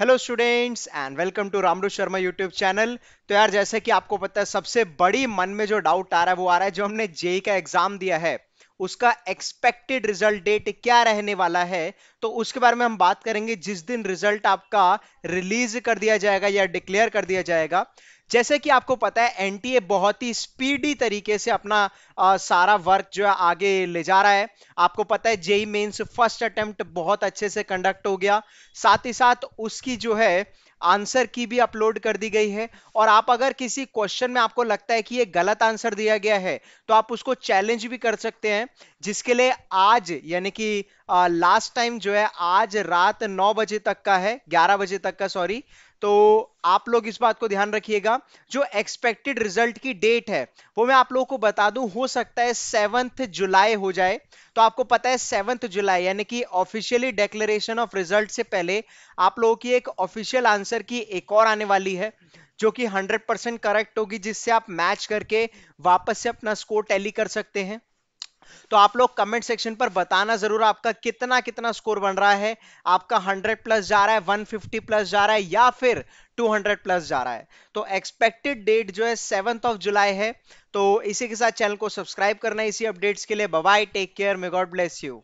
hello students and welcome to Ramru Sharma YouTube channel तो यार जैसे कि आपको पता है सबसे बड़ी मन में जो डाउट आ रहा है वो आ रहा है जो हमने जेई e e का एग्जाम दिया है उसका एक्सपेक्टेड रिजल्ट डेट क्या रहने वाला है तो उसके बारे में हम बात करेंगे जिस दिन रिजल्ट आपका रिलीज कर दिया जाएगा या डिक्लेयर कर दिया जाएगा जैसे कि आपको पता है एनटीए बहुत ही स्पीडी तरीके से अपना आ, सारा वर्क जो है आगे ले जा रहा है आपको पता है जेई मेन्स फर्स्ट अटेम्प्ट बहुत अच्छे से कंडक्ट हो गया साथ ही साथ उसकी जो है आंसर की भी अपलोड कर दी गई है और आप अगर किसी क्वेश्चन में आपको लगता है कि ये गलत आंसर दिया गया है तो आप उसको चैलेंज भी कर सकते हैं जिसके लिए आज यानी कि लास्ट टाइम जो है आज रात नौ बजे तक का है ग्यारह बजे तक का सॉरी तो आप लोग इस बात को ध्यान रखिएगा जो एक्सपेक्टेड रिजल्ट की डेट है वो मैं आप लोगों को बता दूं हो सकता है सेवंथ जुलाई हो जाए तो आपको पता है सेवंथ जुलाई यानी कि ऑफिशियली डेक्लेरेशन ऑफ रिजल्ट से पहले आप लोगों की एक ऑफिशियल आंसर की एक और आने वाली है जो कि 100% करेक्ट होगी जिससे आप मैच करके वापस से अपना स्कोर टैली कर सकते हैं तो आप लोग कमेंट सेक्शन पर बताना जरूर आपका कितना कितना स्कोर बन रहा है आपका 100 प्लस जा रहा है 150 प्लस जा रहा है या फिर 200 प्लस जा रहा है तो एक्सपेक्टेड डेट जो है सेवंथ ऑफ जुलाई है तो इसी के साथ चैनल को सब्सक्राइब करना इसी अपडेट्स के लिए bye take care may God bless you